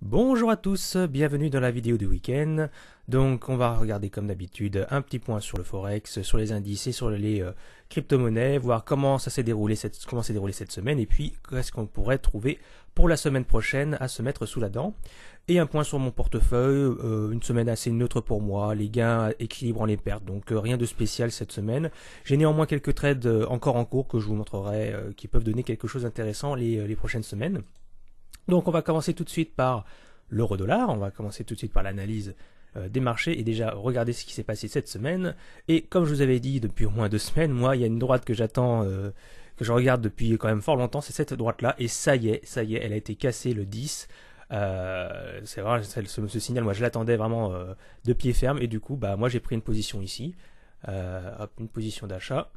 Bonjour à tous, bienvenue dans la vidéo du week-end. Donc on va regarder comme d'habitude un petit point sur le forex, sur les indices et sur les euh, crypto-monnaies, voir comment ça s'est déroulé cette, comment s'est cette semaine et puis qu'est-ce qu'on pourrait trouver pour la semaine prochaine à se mettre sous la dent. Et un point sur mon portefeuille, euh, une semaine assez neutre pour moi, les gains équilibrent les pertes, donc euh, rien de spécial cette semaine. J'ai néanmoins quelques trades encore en cours que je vous montrerai qui peuvent donner quelque chose d'intéressant les prochaines semaines. Donc on va commencer tout de suite par l'euro-dollar, on va commencer tout de suite par l'analyse euh, des marchés et déjà regarder ce qui s'est passé cette semaine. Et comme je vous avais dit depuis au moins deux semaines, moi il y a une droite que j'attends, euh, que je regarde depuis quand même fort longtemps, c'est cette droite là. Et ça y est, ça y est, elle a été cassée le 10. Euh, c'est vrai, ce, signal, moi je l'attendais vraiment de pied ferme et du coup, bah moi j'ai pris une position ici, hop, une position d'achat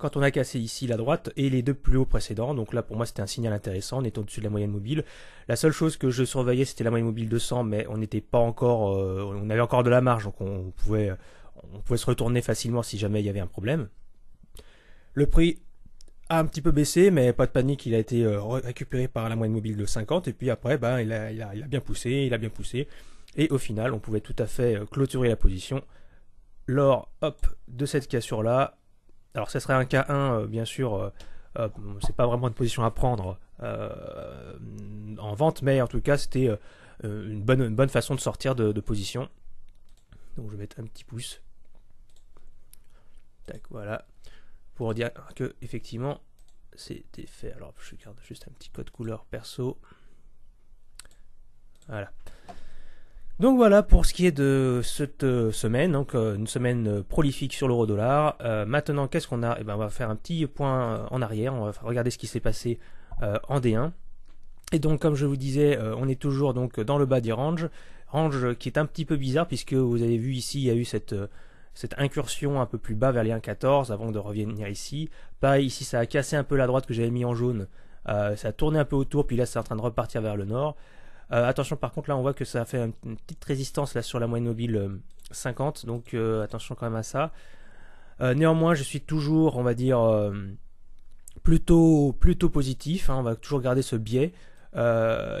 quand on a cassé ici la droite et les deux plus hauts précédents. Donc là, pour moi, c'était un signal intéressant. On était au-dessus de la moyenne mobile. La seule chose que je surveillais, c'était la moyenne mobile de 200, mais on n'était pas encore, euh, on avait encore de la marge, donc on pouvait, on pouvait se retourner facilement si jamais il y avait un problème. Le prix a un petit peu baissé, mais pas de panique, il a été euh, récupéré par la moyenne mobile de 50, et puis après, ben, il, a, il a bien poussé, il a bien poussé, et au final, on pouvait tout à fait euh, clôturer la position lors hop, de cette cassure-là, alors ce serait un cas 1, euh, bien sûr, euh, euh, c'est pas vraiment une position à prendre en vente, mais en tout cas c'était une, bonne, bonne façon de sortir de, position. Donc je vais mettre un petit pouce. Tac, voilà. Pour dire que effectivement c'était fait. Alors je garde juste un petit code couleur perso. Voilà. Donc voilà pour ce qui est de cette euh, semaine, donc euh, une semaine euh, prolifique sur l'euro dollar. maintenant, qu'est-ce qu'on a Eh ben, on va faire un petit point en arrière, on va regarder ce qui s'est passé en D1. Et donc, comme je vous disais, on est toujours donc dans le bas des ranges, range qui est un petit peu bizarre puisque vous avez vu ici, il y a eu cette cette incursion un peu plus bas vers les 1,14 avant de revenir ici. Pas ici ça a cassé un peu la droite que j'avais mis en jaune. ça a tourné un peu autour, puis là c'est en train de repartir vers le nord. Euh, attention par contre là on voit que ça fait une petite résistance là sur la moyenne mobile 50 euh, donc euh, attention quand même à ça. néanmoins je suis toujours on va dire plutôt plutôt positif hein. on va toujours garder ce biais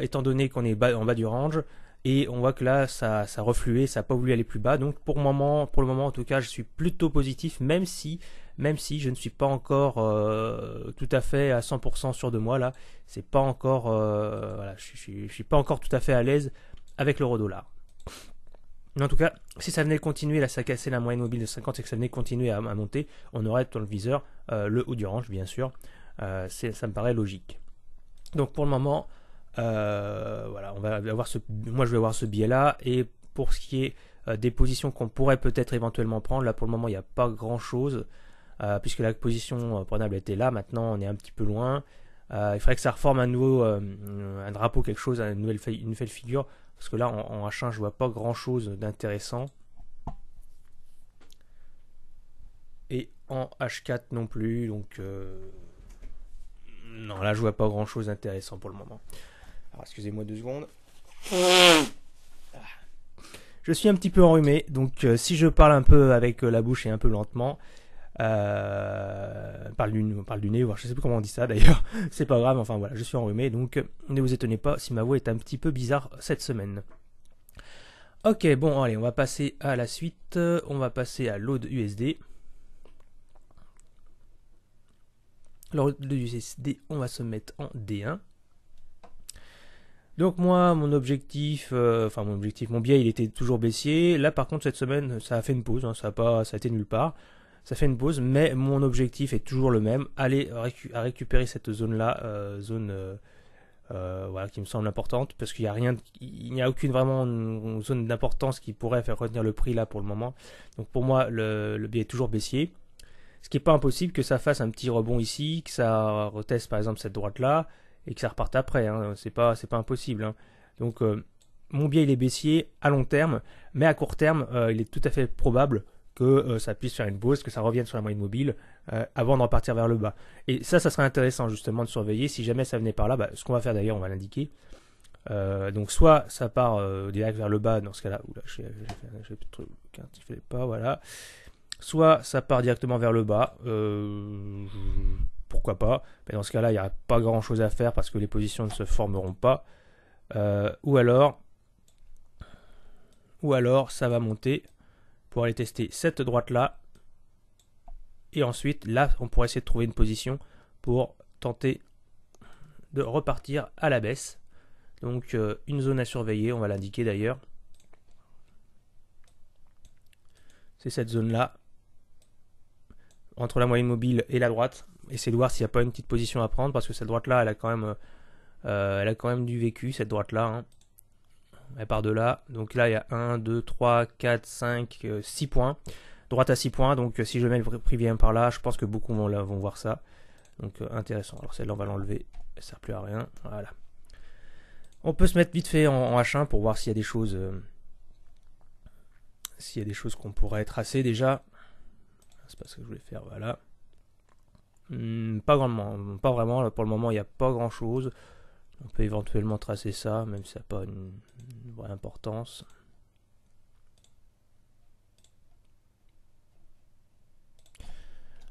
étant donné qu'on est en bas du range et on voit que là, ça, ça a reflué, ça n'a pas voulu aller plus bas. Donc pour le, moment, pour le moment, en tout cas, je suis plutôt positif, même si, même si je ne suis pas encore euh, tout à fait à 100% sûr de moi là. C'est pas encore, euh, voilà, je, ne suis pas encore tout à fait à l'aise avec l'euro dollar. Mais en tout cas, si ça venait continuer, là, ça cassait la moyenne mobile de 50 et que ça venait continuer à, monter, on aurait dans le viseur euh, le haut du range, bien sûr. ça me paraît logique. Donc pour le moment, euh, voilà, on va ce, moi je vais avoir ce biais-là. Et pour ce qui est euh, des positions qu'on pourrait peut-être éventuellement prendre, là pour le moment il n'y a pas grand-chose, euh, puisque la position prenable était là, maintenant on est un petit peu loin. il faudrait que ça reforme un nouveau un drapeau, quelque chose, une nouvelle, une nouvelle figure. Parce que là, en, H1, je vois pas grand chose d'intéressant. Et en H4 non plus. Donc, non, là, je vois pas grand chose d'intéressant pour le moment. Alors, excusez-moi deux secondes. Ah. Je suis un petit peu enrhumé, donc euh, si je parle un peu avec euh, la bouche et un peu lentement, euh, parle du, nez, je sais plus comment on dit ça d'ailleurs, c'est pas grave, enfin voilà, je suis enrhumé, donc euh, ne vous étonnez pas si ma voix est un petit peu bizarre cette semaine. Ok, bon, allez, on va passer à la suite, on va passer à l'ode USD. Alors, USD, on va se mettre en D1. Donc moi, mon objectif, euh, enfin mon objectif, mon biais, il était toujours baissier. Là, par contre, cette semaine, ça a fait une pause. Hein. ça a pas, ça a été nulle part. Ça fait une pause, mais mon objectif est toujours le même aller à récupérer cette zone-là, euh, zone, euh, qui me semble importante, parce qu'il n'y a rien, il n'y a aucune vraiment zone d'importance qui pourrait faire retenir le prix là pour le moment. Donc pour moi, le, le biais est toujours baissier. Ce qui n'est pas impossible que ça fasse un petit rebond ici, que ça reteste par exemple cette droite là et que ça reparte après. Hein. C'est pas, pas impossible. Hein. Donc euh, mon biais il est baissier à long terme, mais à court terme, euh, il est tout à fait probable que euh, ça puisse faire une pause, que ça revienne sur la moyenne mobile avant de repartir vers le bas. Et ça, ça serait intéressant justement de surveiller si jamais ça venait par là. Bah, ce qu'on va faire d'ailleurs, on va l'indiquer. donc soit ça part direct vers le bas dans ce cas-là, oula, j'ai fait truc hein, pas, voilà. Soit ça part directement vers le bas pourquoi pas Mais Dans ce cas-là, il n'y aura pas grand-chose à faire parce que les positions ne se formeront pas. Euh, ou alors, ou alors, ça va monter pour aller tester cette droite-là. Et ensuite, là, on pourrait essayer de trouver une position pour tenter de repartir à la baisse. Donc, euh, une zone à surveiller, on va l'indiquer d'ailleurs. C'est cette zone-là entre la moyenne mobile et la droite. Essayer de voir s'il n'y a pas une petite position à prendre parce que cette droite-là, elle a quand même, euh, elle a quand même du vécu, cette droite-là. Hein. Elle part de là. Donc là, il y a 1, 2, 3, 4, 5, 6 points. Droite à 6 points. Donc euh, si je mets le prix vient par là, je pense que beaucoup vont, vont voir ça. Donc euh, intéressant. Alors celle-là, on va l'enlever. Ça ne sert plus à rien. Voilà. On peut se mettre vite fait en, H1 pour voir s'il y a des choses. s'il y a des choses qu'on pourrait tracer déjà c'est pas ce que je voulais faire, voilà. Hmm, pas grandement, pas vraiment, pour le moment il n'y a pas grand chose. On peut éventuellement tracer ça, même si ça n'a pas une vraie importance.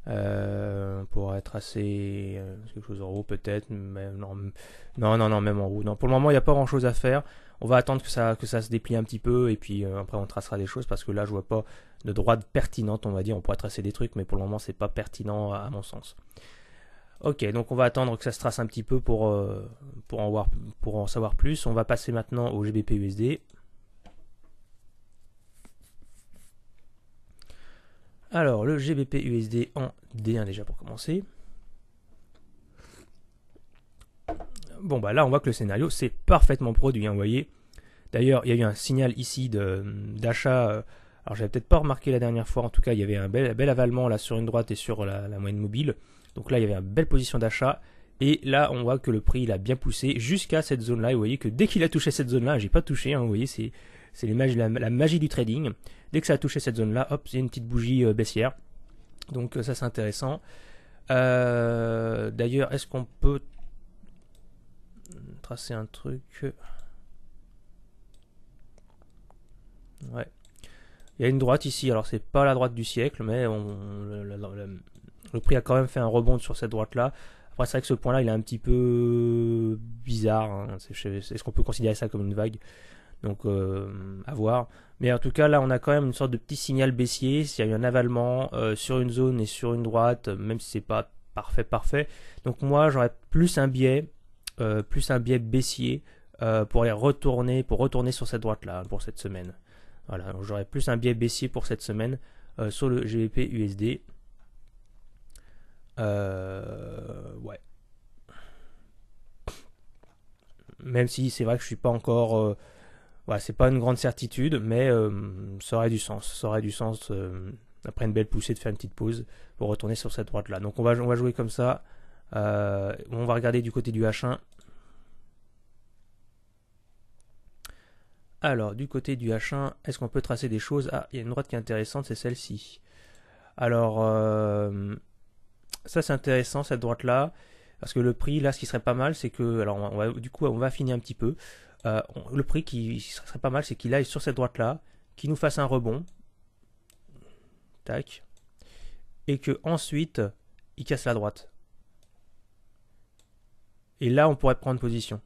Euh, pour être assez euh, quelque chose en haut peut-être non, non non même en haut non pour le moment il n'y a pas grand chose à faire on va attendre que ça que ça se déplie un petit peu et puis euh, après on tracera des choses parce que là je vois pas de droite pertinente on va dire on pourrait tracer des trucs mais pour le moment c'est pas pertinent à, mon sens ok donc on va attendre que ça se trace un petit peu pour pour en voir pour en savoir plus on va passer maintenant au GBP USD Alors, le GBP USD en D1 déjà pour commencer. Bon, bah là, on voit que le scénario s'est parfaitement produit, hein, vous voyez. D'ailleurs, il y a eu un signal ici d'achat. Euh, alors, n'avais peut-être pas remarqué la dernière fois. En tout cas, il y avait un bel, avalement là sur une droite et sur la, moyenne mobile. Donc là, il y avait une belle position d'achat. Et là, on voit que le prix, il a bien poussé jusqu'à cette zone-là. Vous voyez que dès qu'il a touché cette zone-là, j'ai pas touché. Hein, vous voyez, c'est la, magie du trading. Dès que ça a touché cette zone-là, hop, c'est une petite bougie euh, baissière. Donc euh, ça c'est intéressant. Euh, d'ailleurs, est-ce qu'on peut tracer un truc Ouais. Il y a une droite ici, alors c'est pas la droite du siècle, mais on, le, prix a quand même fait un rebond sur cette droite-là. Après, c'est vrai que ce point-là, il est un petit peu bizarre. Hein. Est-ce qu'on peut considérer ça comme une vague donc euh, à voir. Mais en tout cas, là, on a quand même une sorte de petit signal baissier. S'il y a eu un avalement euh, sur une zone et sur une droite, euh, même si c'est pas parfait, parfait. Donc moi, j'aurais plus un biais, plus un biais baissier pour y retourner, pour retourner sur cette droite-là hein, pour cette semaine. Voilà, j'aurais plus un biais baissier pour cette semaine sur le GBP e USD. ouais. Même si c'est vrai que je suis pas encore c'est pas une grande certitude, mais euh, ça aurait du sens. Ça aurait du sens euh, après une belle poussée de faire une petite pause pour retourner sur cette droite là. Donc on va, on va jouer comme ça. Euh, on va regarder du côté du H1. Alors, du côté du H1, est-ce qu'on peut tracer des choses Ah, il y a une droite qui est intéressante, c'est celle-ci. Alors, ça c'est intéressant, cette droite-là. Parce que le prix, là, ce qui serait pas mal, c'est que... Alors, du coup, on va finir un petit peu. Euh, le prix qui serait pas mal, c'est qu'il aille sur cette droite-là, qu'il nous fasse un rebond. Tac. Et que ensuite, il casse la droite. Et là, on pourrait prendre position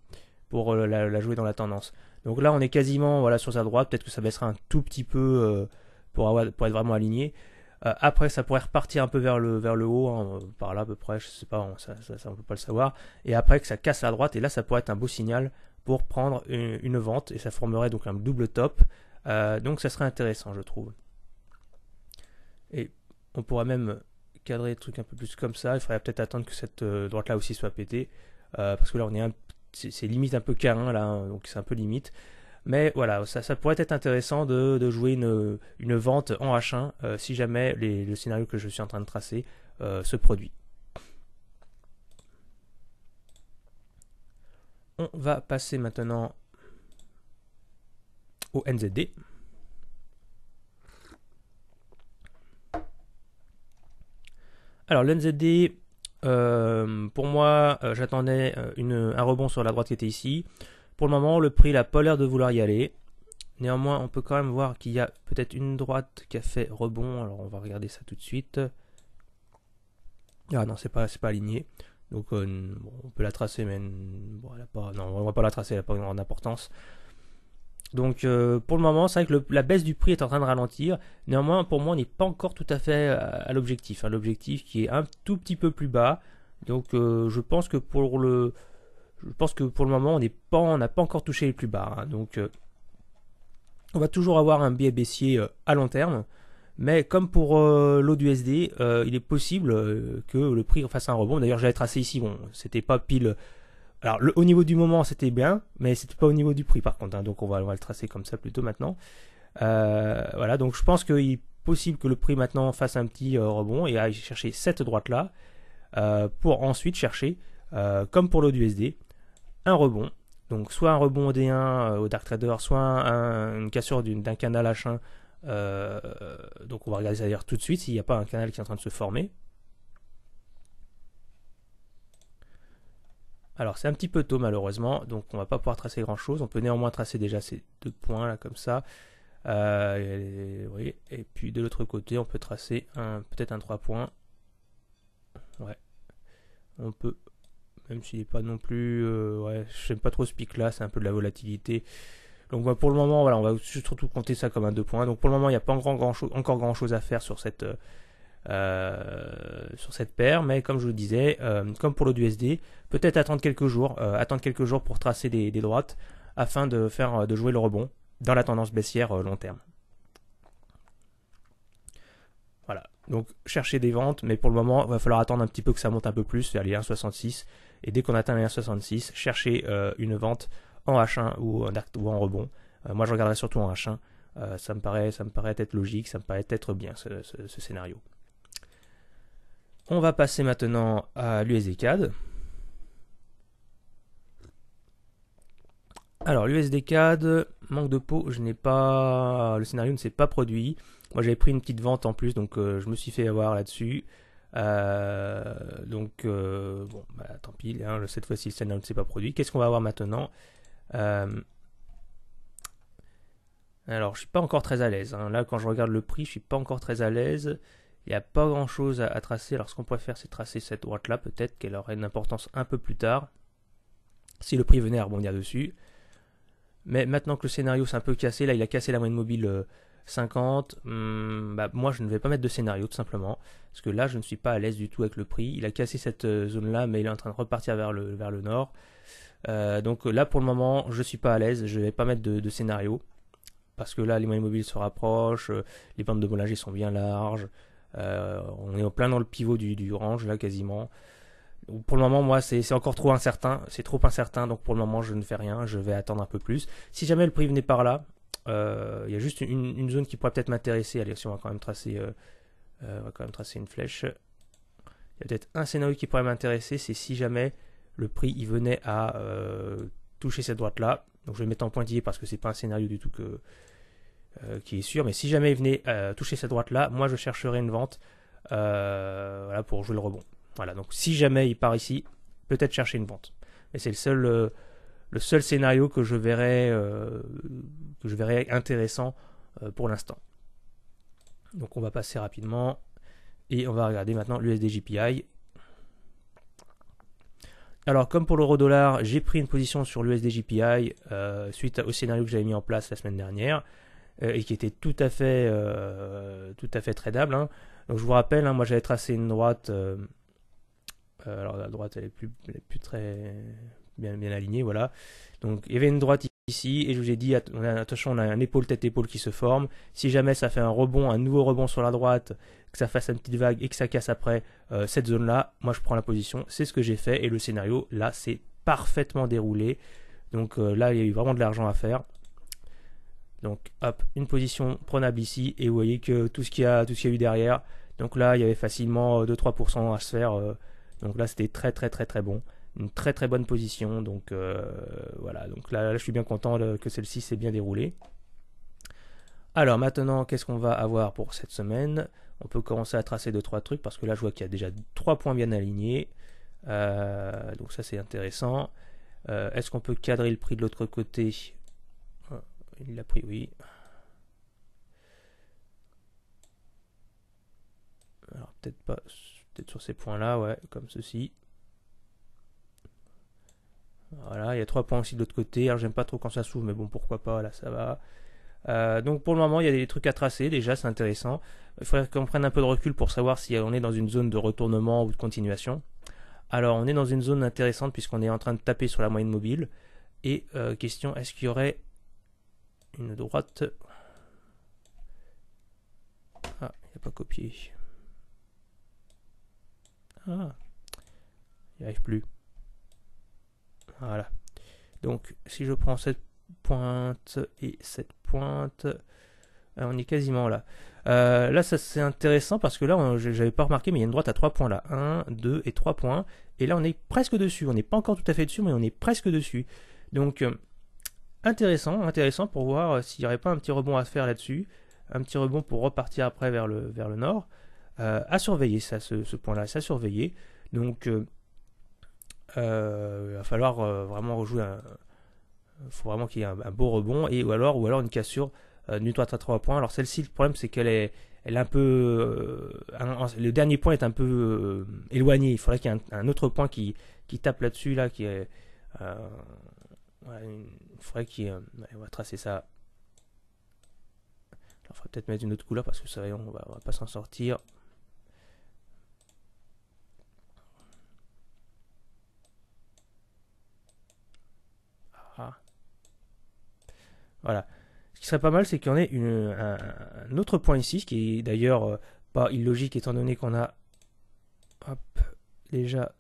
pour euh, la, jouer dans la tendance. Donc là, on est quasiment voilà, sur sa droite. Peut-être que ça baissera un tout petit peu euh, pour, avoir, pour être vraiment aligné. après, ça pourrait repartir un peu vers le, vers le haut, hein, par là à peu près, je sais pas, ça, on peut pas le savoir. Et après, que ça casse la droite, et là, ça pourrait être un beau signal pour prendre une, vente et ça formerait donc un double top. Euh, donc ça serait intéressant, je trouve. Et on pourrait même cadrer le truc un peu plus comme ça. Il faudrait peut-être attendre que cette euh, droite là aussi soit pétée. Euh, parce que là on est un, c'est limite un peu carin là, hein, donc c'est un peu limite. Mais voilà, ça, pourrait être intéressant de, jouer une, vente en H1 si jamais le scénario que je suis en train de tracer se produit. On va passer maintenant au NZD. Alors le NZD, euh, pour moi, euh, j'attendais euh, un rebond sur la droite qui était ici. Pour le moment, le prix n'a pas l'air de vouloir y aller. Néanmoins, on peut quand même voir qu'il y a peut-être une droite qui a fait rebond. Alors on va regarder ça tout de suite. Ah non, c'est n'est pas aligné. Donc euh, on peut la tracer, mais bon, ne va pas la tracer, elle n'a pas une grande importance. Donc euh, pour le moment, c'est vrai que la baisse du prix est en train de ralentir. Néanmoins, pour moi, on n'est pas encore tout à fait euh, à, l'objectif. Hein. l'objectif qui est un tout petit peu plus bas. Donc je pense que pour le, je pense que pour le moment, on pas, on n'a pas encore touché les plus bas. Hein. donc on va toujours avoir un biais baissier à long terme. Mais comme pour euh, l'eau du SD, euh, il est possible euh, que le prix fasse un rebond. D'ailleurs, j'avais tracé ici, bon, c'était pas pile. Alors, le, au niveau du moment, c'était bien, mais c'était pas au niveau du prix par contre. Hein. donc, on va, le tracer comme ça plutôt maintenant. voilà, donc je pense qu'il est possible que le prix maintenant fasse un petit rebond et aille chercher cette droite là pour ensuite chercher, comme pour l'eau du SD, un rebond. Donc, soit un rebond au D1 au Dark Trader, soit une cassure d'un canal H1 euh, donc on va regarder ça tout de suite s'il n'y a pas un canal qui est en train de se former. Alors c'est un petit peu tôt malheureusement, donc on va pas pouvoir tracer grand chose. On peut néanmoins tracer déjà ces deux points là comme ça. et, euh, et puis de l'autre côté on peut tracer un peut-être un 3 points. Ouais. On peut, même s'il n'est pas non plus... Euh, ouais, j'aime pas trop ce pic là, c'est un peu de la volatilité. Donc bah, pour le moment, on va surtout compter ça comme un 2 points. Donc pour le moment, il n'y a pas grand, encore grand chose à faire sur cette, euh, sur cette paire, mais comme je vous le disais, euh, comme pour SD, peut-être attendre quelques jours, euh, attendre quelques jours pour tracer des, des, droites afin de faire de jouer le rebond dans la tendance baissière long terme. Voilà, donc chercher des ventes, mais pour le moment, il va falloir attendre un petit peu que ça monte un peu plus, vers les 1,66, et dès qu'on atteint les 1,66, chercher une vente en H1 ou en, ou en rebond. Euh, moi, je regarderai surtout en H1. Euh, ça, me paraît, ça me paraît être logique, ça me paraît être bien ce, scénario. On va passer maintenant à l'USDCAD. Alors, l'USD l'USDCAD, manque de peau, je n'ai pas. Le scénario ne s'est pas produit. Moi, j'avais pris une petite vente en plus, donc euh, je me suis fait avoir là-dessus. donc, bon, bah, tant pis, hein, cette fois-ci, le scénario ne s'est pas produit. Qu'est-ce qu'on va avoir maintenant euh, alors, je ne suis pas encore très à l'aise. Hein. Là, quand je regarde le prix, je ne suis pas encore très à l'aise. Il n'y a pas grand chose à, tracer. Alors, ce qu'on pourrait faire, c'est tracer cette droite-là, peut-être qu'elle aurait une importance un peu plus tard, si le prix venait à rebondir dessus. Mais maintenant que le scénario s'est un peu cassé, là, il a cassé la moyenne mobile 50. Euh, hmm, bah, moi, je ne vais pas mettre de scénario, tout simplement. Parce que là, je ne suis pas à l'aise du tout avec le prix. Il a cassé cette euh, zone-là, mais il est en train de repartir vers le, vers le nord. Euh, donc là pour le moment je suis pas à l'aise, je vais pas mettre de, scénario parce que là les moyens mobiles se rapprochent, euh, les bandes de Bollinger sont bien larges, euh, on est en plein dans le pivot du, range là quasiment. Pour le moment, moi, c'est encore trop incertain. C'est trop incertain, donc pour le moment, je ne fais rien. Je vais attendre un peu plus. Si jamais le prix venait par là, il y a juste une, zone qui pourrait peut-être m'intéresser. Allez, si va quand même tracer, on va quand même tracer une flèche. Il y a peut-être un scénario qui pourrait m'intéresser, c'est si jamais le prix il venait à euh, toucher cette droite là. Donc je vais mettre en pointillé parce que c'est pas un scénario du tout que, euh, qui est sûr. Mais si jamais il venait à toucher cette droite là, moi je chercherai une vente euh, pour jouer le rebond. Voilà, donc si jamais il part ici, peut-être chercher une vente. Mais c'est le seul, le seul scénario que je verrais, que je verrais intéressant pour l'instant. Donc on va passer rapidement et on va regarder maintenant l'USD alors, comme pour l'euro-dollar, j'ai pris une position sur l'USD-JPI euh, suite au scénario que j'avais mis en place la semaine dernière euh, et qui était tout à fait, euh, tout à fait tradable. Hein. Donc, je vous rappelle, hein, moi j'avais tracé une droite. Euh, alors, la droite, elle est plus, plus très bien, alignée, voilà. Donc, il y avait une droite ici et je vous ai dit attention on a un épaule tête épaule qui se forme si jamais ça fait un rebond un nouveau rebond sur la droite que ça fasse une petite vague et que ça casse après euh, cette zone là moi je prends la position c'est ce que j'ai fait et le scénario là c'est parfaitement déroulé donc euh, là il y a eu vraiment de l'argent à faire donc hop une position prenable ici et vous voyez que tout ce qu'il y a tout ce qui a eu derrière donc là il y avait facilement 2-3% euh, à se faire donc là c'était très très très très bon une très très bonne position. Donc euh, voilà, donc là, je suis bien content que celle-ci s'est bien déroulée. Alors maintenant, qu'est-ce qu'on va avoir pour cette semaine On peut commencer à tracer deux trois trucs parce que là je vois qu'il y a déjà trois points bien alignés. Euh, donc ça c'est intéressant. Euh, est-ce qu'on peut cadrer le prix de l'autre côté ah, Il l'a pris, oui. Alors peut-être pas, peut-être sur ces points-là, ouais, comme ceci. Voilà, il y a trois points aussi de l'autre côté. Alors j'aime pas trop quand ça s'ouvre, mais bon, pourquoi pas, là ça va. Euh, donc pour le moment, il y a des trucs à tracer, déjà c'est intéressant. Il faudrait qu'on prenne un peu de recul pour savoir si on est dans une zone de retournement ou de continuation. Alors on est dans une zone intéressante puisqu'on est en train de taper sur la moyenne mobile. Et euh, question, est-ce qu'il y aurait une droite Ah, il n'y a pas copié. Ah, il n'y arrive plus. Voilà. Donc si je prends cette pointe et cette pointe, euh, on est quasiment là. Euh, là, ça c'est intéressant parce que là, je n'avais pas remarqué, mais il y a une droite à trois points là. 1, 2 et 3 points. Et là, on est presque dessus. On n'est pas encore tout à fait dessus, mais on est presque dessus. Donc, euh, intéressant, intéressant pour voir s'il n'y aurait pas un petit rebond à faire là-dessus. Un petit rebond pour repartir après vers le, vers le nord. à surveiller ça, ce, point-là, ça à surveiller. Donc, euh, il va falloir euh, vraiment rejouer un, faut vraiment qu'il y ait un, beau rebond et ou alors ou alors une cassure du toit à 3 points. Alors celle-ci, le problème c'est qu'elle est, elle est un peu, euh, le dernier point est un peu éloigné. Il faudrait qu'il y ait un, autre point qui, tape là-dessus là, qui est, il faudrait qu'il, on va tracer ça. Il faudrait peut-être mettre une autre couleur parce que ça, on on va pas s'en sortir. Ah. Voilà. Ce qui serait pas mal, c'est qu'il y en ait un, autre point ici, ce qui est d'ailleurs euh, pas illogique étant donné qu'on a déjà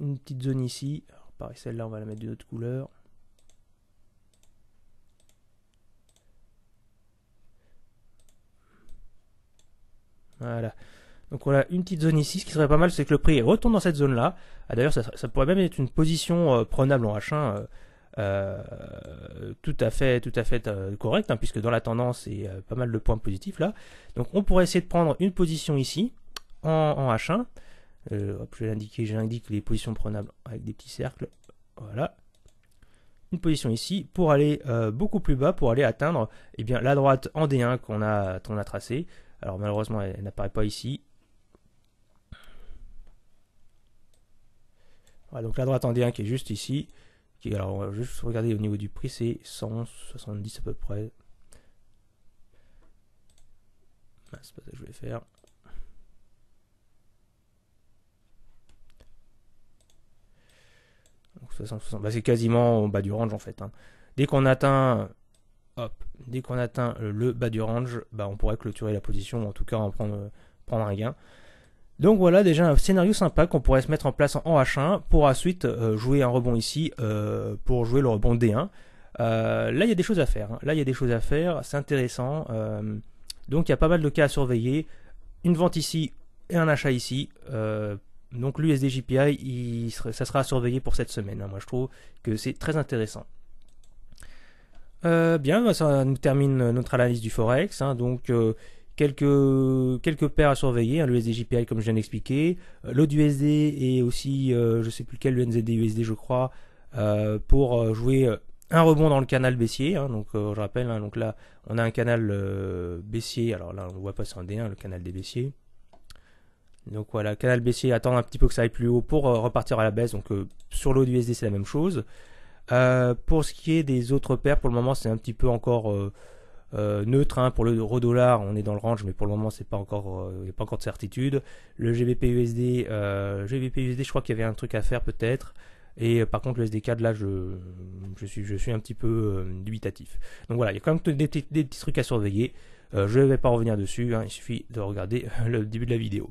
une petite zone ici. pareil, celle-là, on va la mettre d'une autre couleur. Voilà. Donc on a une petite zone ici. Ce qui serait pas mal, c'est que le prix retourne dans cette zone-là. Ah, D'ailleurs, ça, pourrait même être une position euh, prenable en H1. Euh, tout à fait, tout à fait euh, correct, hein, puisque dans la tendance, il euh, pas mal de points positifs là. Donc on pourrait essayer de prendre une position ici, en, H1. je l'indique j'indique les positions prenables avec des petits cercles. Voilà. Une position ici pour aller beaucoup plus bas, pour aller atteindre et eh bien, la droite en D1 qu'on a, a tracée. Alors malheureusement, elle, elle n'apparaît pas ici. Voilà, donc la droite en D1 qui est juste ici alors, juste regarder au niveau du prix, c'est 170 à peu près. Ah, c'est pas ça que je vais faire. Bah, c'est quasiment au bas du range en fait. Hein. Dès qu'on atteint, hop, dès qu'on atteint le bas du range, bah on pourrait clôturer la position ou en tout cas en prendre, prendre un gain. Donc voilà déjà un scénario sympa qu'on pourrait se mettre en place en H1 pour ensuite euh, jouer un rebond ici euh, pour jouer le rebond D1. Euh, là il y a des choses à faire. Hein. Là il y a des choses à faire, c'est intéressant. donc il y a pas mal de cas à surveiller. Une vente ici et un achat ici. donc l'USDJPI, ça sera à surveiller pour cette semaine. Hein. Moi je trouve que c'est très intéressant. bien, ça nous termine notre analyse du Forex. Hein. donc quelques quelques paires à surveiller, hein, le comme je viens d'expliquer, USD euh, et aussi je euh, je sais plus quel le je crois euh, pour jouer un rebond dans le canal baissier. Hein. donc je rappelle, hein, donc là on a un canal baissier. Alors là on voit pas c'est un D1 le canal des baissiers. Donc voilà, canal baissier, attendre un petit peu que ça aille plus haut pour repartir à la baisse. Donc sur USD c'est la même chose. pour ce qui est des autres paires, pour le moment c'est un petit peu encore euh, neutre hein, pour le euro-dollar, on est dans le range, mais pour le moment, c'est pas encore, il euh, a pas encore de certitude. Le GBP/USD, usd euh, je crois qu'il y avait un truc à faire peut-être. Et par contre, le SDK, là, je, suis, je suis un petit peu dubitatif. Donc voilà, il y a quand même des, petits, trucs à surveiller. je ne vais pas revenir dessus, hein, il suffit de regarder le début de la vidéo.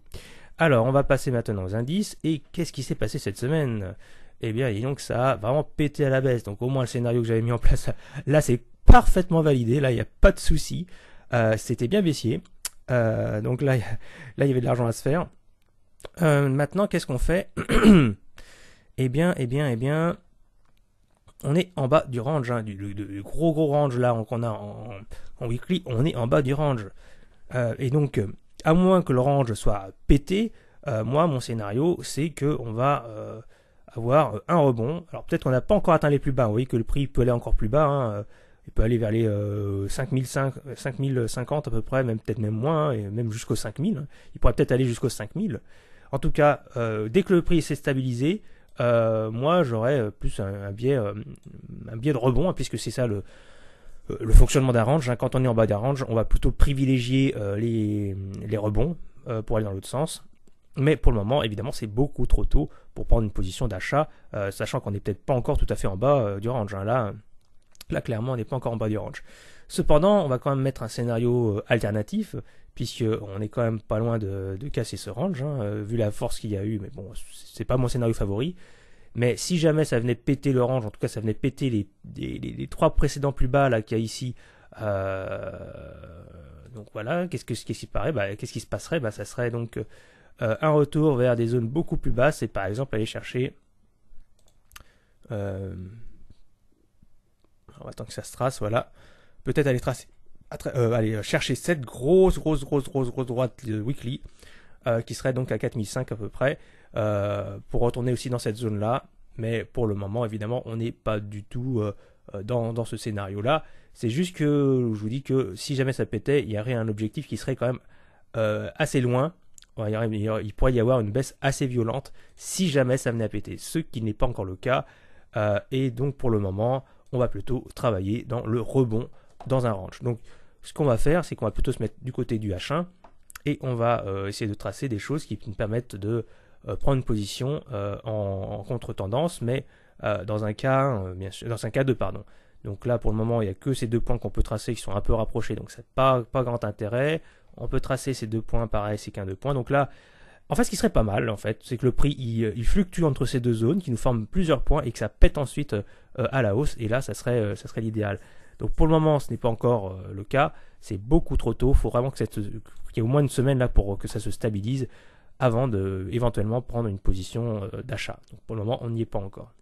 Alors, on va passer maintenant aux indices. Et qu'est-ce qui s'est passé cette semaine eh bien, et donc ça a vraiment pété à la baisse. Donc au moins le scénario que j'avais mis en place, là c'est parfaitement validé. Là, il n'y a pas de souci. Euh, c'était bien baissier. Euh, donc là, là, il y avait de l'argent à se faire. Euh, maintenant, qu'est-ce qu'on fait Eh bien, eh bien, eh bien, on est en bas du range, hein, du, gros gros range là qu'on a en, weekly. On est en bas du range. et donc, à moins que le range soit pété, moi, mon scénario, c'est que va avoir un rebond. Alors peut-être qu'on n'a pas encore atteint les plus bas. Vous voyez que le prix peut aller encore plus bas. Hein, il peut aller vers les 5 euh, 5050 euh, à peu près, même peut-être même moins, hein, et même jusqu'aux 5000. Hein. Il pourrait peut-être aller jusqu'aux 5000. En tout cas, euh, dès que le prix s'est stabilisé, moi j'aurais plus un, biais, un biais de rebond, hein, puisque c'est ça le, le fonctionnement d'un range. Quand on est en bas d'un range, on va plutôt privilégier les, les, rebonds pour aller dans l'autre sens. Mais pour le moment, évidemment, c'est beaucoup trop tôt pour prendre une position d'achat, sachant qu'on n'est peut-être pas encore tout à fait en bas du range. Là, Là, clairement, on n'est pas encore en bas du range. Cependant, on va quand même mettre un scénario euh, alternatif, puisqu'on n'est quand même pas loin de, casser ce range, hein, euh, vu la force qu'il y a eu, mais bon, c'est pas mon scénario favori. Mais si jamais ça venait péter le range, en tout cas ça venait péter les, trois précédents plus bas là qu'il y a ici, euh, donc voilà, qu'est-ce qui se paraît, bah, qu'est-ce qui se passerait bah, ça serait donc un retour vers des zones beaucoup plus basses et par exemple aller chercher on attend que ça se trace, voilà. Peut-être aller tracer, euh, euh, chercher cette grosse, grosse, grosse, grosse, grosse droite de weekly, euh, qui serait donc à 4005 à peu près, pour retourner aussi dans cette zone-là. Mais pour le moment, évidemment, on n'est pas du tout dans, ce scénario-là. C'est juste que je vous dis que si jamais ça pétait, il y aurait un objectif qui serait quand même assez loin. il, pourrait y avoir une baisse assez violente si jamais ça venait à péter, ce qui n'est pas encore le cas. et donc pour le moment, on va plutôt travailler dans le rebond dans un range. Donc ce qu'on va faire, c'est qu'on va plutôt se mettre du côté du H1 et on va euh, essayer de tracer des choses qui nous permettent de euh, prendre une position euh, en, contre-tendance, mais dans un cas, bien dans un cas de pardon. Donc là, pour le moment, il n'y a que ces deux points qu'on peut tracer qui sont un peu rapprochés, donc ça n'a pas, pas grand intérêt. On peut tracer ces deux points, pareil, c'est qu'un deux points. Donc là, en fait, ce qui serait pas mal, en fait, c'est que le prix euh, il, fluctue entre ces deux zones, qui nous forment plusieurs points et que ça pète ensuite euh, euh, à la hausse. Et là, ça serait, ça serait l'idéal. Donc pour le moment, ce n'est pas encore le cas. C'est beaucoup trop tôt. Il faut vraiment que qu'il y ait au moins une semaine là pour que ça se stabilise avant de éventuellement prendre une position d'achat. Donc pour le moment, on n'y est pas encore.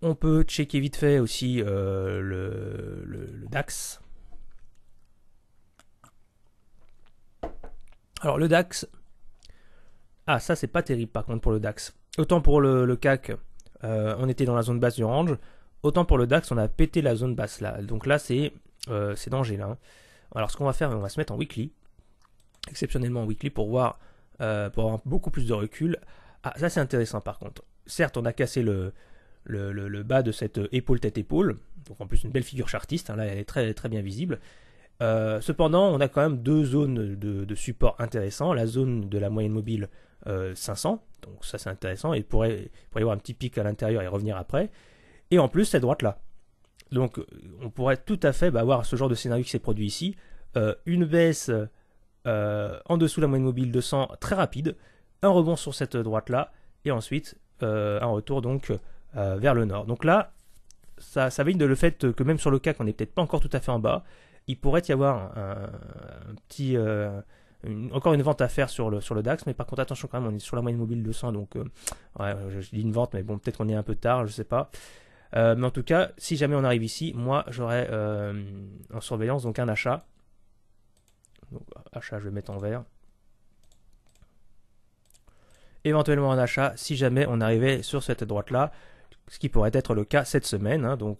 On peut checker vite fait aussi le DAX. Alors le DAX. Ah ça c'est pas terrible par contre pour le DAX. Autant pour le, CAC, euh, on était dans la zone basse du range. Autant pour le DAX, on a pété la zone basse là. Donc là c'est euh, danger là. Hein. Alors ce qu'on va faire, on va se mettre en weekly. Exceptionnellement en weekly pour voir euh, pour avoir beaucoup plus de recul. Ah ça c'est intéressant par contre. Certes on a cassé le, le, bas de cette euh, épaule tête épaule. Donc en plus une belle figure chartiste, hein, là elle est très très bien visible. Euh, cependant, on a quand même deux zones de, support intéressants. La zone de la moyenne mobile 500, euh, donc ça c'est intéressant, et il pourrait, y avoir un petit pic à l'intérieur et revenir après. Et en plus, cette droite-là. Donc on pourrait tout à fait bah, avoir ce genre de scénario qui s'est produit ici. Euh, une baisse en dessous de la moyenne mobile 200 très rapide, un rebond sur cette droite-là, et ensuite un retour donc vers le nord. Donc là, ça, ça de le fait que même sur le CAC, on n'est peut-être pas encore tout à fait en bas, il pourrait y avoir un, petit, euh, encore une vente à faire sur le, sur le DAX, mais par contre, attention quand même, on est sur la moyenne mobile 200, donc euh, je, dis une vente, mais bon, peut-être qu'on est un peu tard, je sais pas. Euh, mais en tout cas, si jamais on arrive ici, moi j'aurais en surveillance donc un achat. Donc, achat, je vais mettre en vert. Éventuellement un achat si jamais on arrivait sur cette droite là, ce qui pourrait être le cas cette semaine. Hein, donc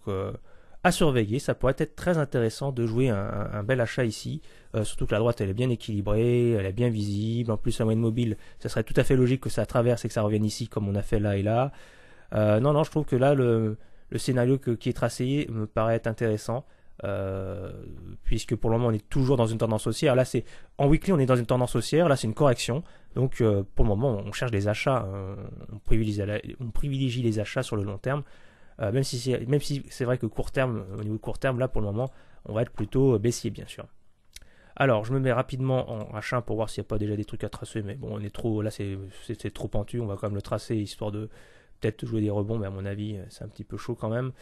à surveiller. Ça pourrait être très intéressant de jouer un, bel achat ici, euh, surtout que la droite elle est bien équilibrée, elle est bien visible. En plus, la moyenne mobile, ça serait tout à fait logique que ça traverse et que ça revienne ici comme on a fait là et là. Euh, non, non, je trouve que là le, scénario qui est tracé me paraît être intéressant. Euh, puisque pour le moment on est toujours dans une tendance haussière. Là, c'est en weekly, on est dans une tendance haussière. Là, c'est une correction. Donc, pour le moment, on cherche des achats. Hein. on, privilégie les achats sur le long terme euh, même si c'est vrai que court terme, au niveau court terme, là pour le moment, on va être plutôt euh, baissier bien sûr. Alors je me mets rapidement en h pour voir s'il n'y a pas déjà des trucs à tracer, mais bon on est trop là c'est, trop pentu, on va quand même le tracer histoire de peut-être jouer des rebonds, mais à mon avis euh, c'est un petit peu chaud quand même.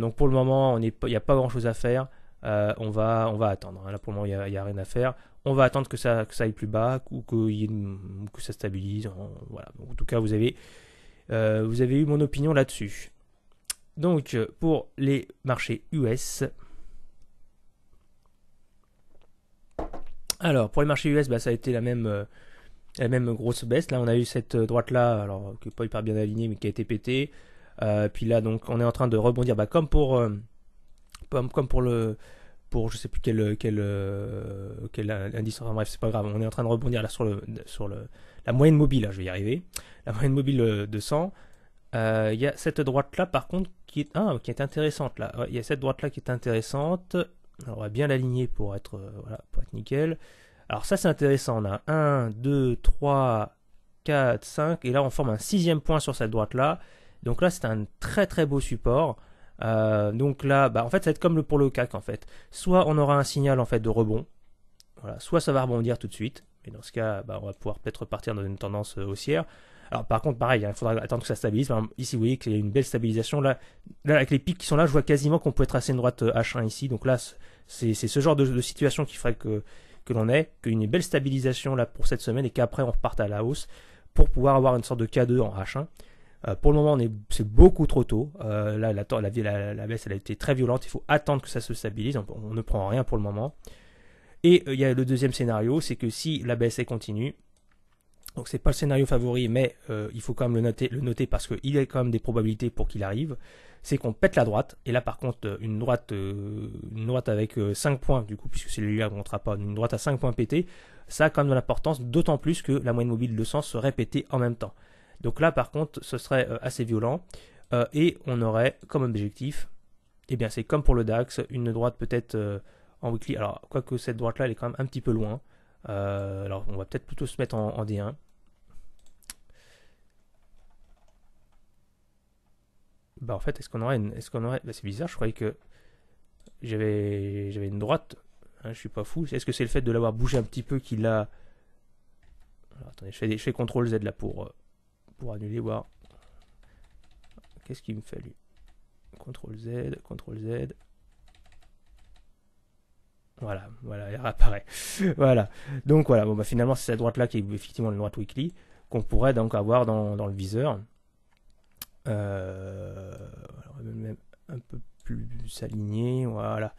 donc pour le moment il n'y a pas grand chose à faire. on, va, on va attendre. Hein. Là pour le moment il n'y a, rien à faire. On va attendre que ça, aille plus bas ou que, ça stabilise. En tout cas vous avez, vous avez eu mon opinion là-dessus. Donc euh, pour les marchés US, alors pour les marchés US, bah, ça a été la même, euh, la même grosse baisse. Là, on a eu cette euh, droite là, alors qui n'est pas hyper bien alignée, mais qui a été pétée. puis là, donc, on est en train de rebondir, bah, comme pour, comme, pour le, pour je sais plus quel, quel, indice. Enfin bref, c'est pas grave. On est en train de rebondir là sur le, sur le, la moyenne mobile. je vais y arriver. La moyenne mobile de 100. Il y a cette droite là, par contre, qui est, ah, qui est intéressante là. il y a cette droite là qui est intéressante. on va bien l'aligner euh, pour être, nickel. Alors ça c'est intéressant, on a 1, 2, 3, 4, 5, et là on forme un sixième point sur cette droite là. Donc là c'est un très très beau support. Euh, donc là, bah, en fait ça va être comme pour le CAC en fait. Soit on aura un signal en fait de rebond, voilà, soit ça va rebondir tout de suite, et dans ce cas bah, on va pouvoir peut-être partir dans une tendance euh, haussière, alors par contre, pareil, hein, il faudra attendre que ça stabilise. ici, vous voyez qu'il y a une belle stabilisation. Là, avec les pics qui sont là, je vois quasiment qu'on être tracer une droite H1 euh, ici. Donc là, c'est ce genre de, situation qui ferait que, que l'on ait une belle stabilisation là pour cette semaine et qu'après on reparte à la hausse pour pouvoir avoir une sorte de K2 en H1. Euh, pour le moment, c'est beaucoup trop tôt. Euh, là, la, baisse elle a été très violente. Il faut attendre que ça se stabilise. On, ne prend rien pour le moment. Et il y a le deuxième scénario, c'est que si la baisse est continue, donc c'est pas le scénario favori, mais euh, il faut quand même le noter, le noter parce qu'il y a quand même des probabilités pour qu'il arrive. C'est qu'on pète la droite, et là par contre euh, une droite, euh, droite avec 5 points, du coup, puisque c'est le ne montera pas, une droite à 5 points pétés, ça a quand même de l'importance, d'autant plus que la moyenne mobile de 100 serait pétée en même temps. Donc là par contre ce serait assez violent, et on aurait comme objectif, et eh bien c'est comme pour le DAX, une droite peut-être en weekly, alors quoique cette droite là elle est quand même un petit peu loin, alors on va peut-être plutôt se mettre en D1, bah en fait, est-ce qu'on aurait, une, est-ce qu'on aurait, bah c'est bizarre, je croyais que j'avais, j'avais une droite. je hein, je suis pas fou. Est-ce que c'est le fait de l'avoir bougé un petit peu qui l'a attendez, je fais, je CTRL Z là pour, euh, pour annuler, voir. Qu'est-ce qu'il me fait CTRL Z, CTRL Z. Voilà, voilà, elle réapparaît. voilà. Donc voilà, bon bah finalement c'est cette droite là qui est effectivement une droite weekly qu'on pourrait donc avoir dans, dans le viseur. Euh, même un peu plus aligné, voilà.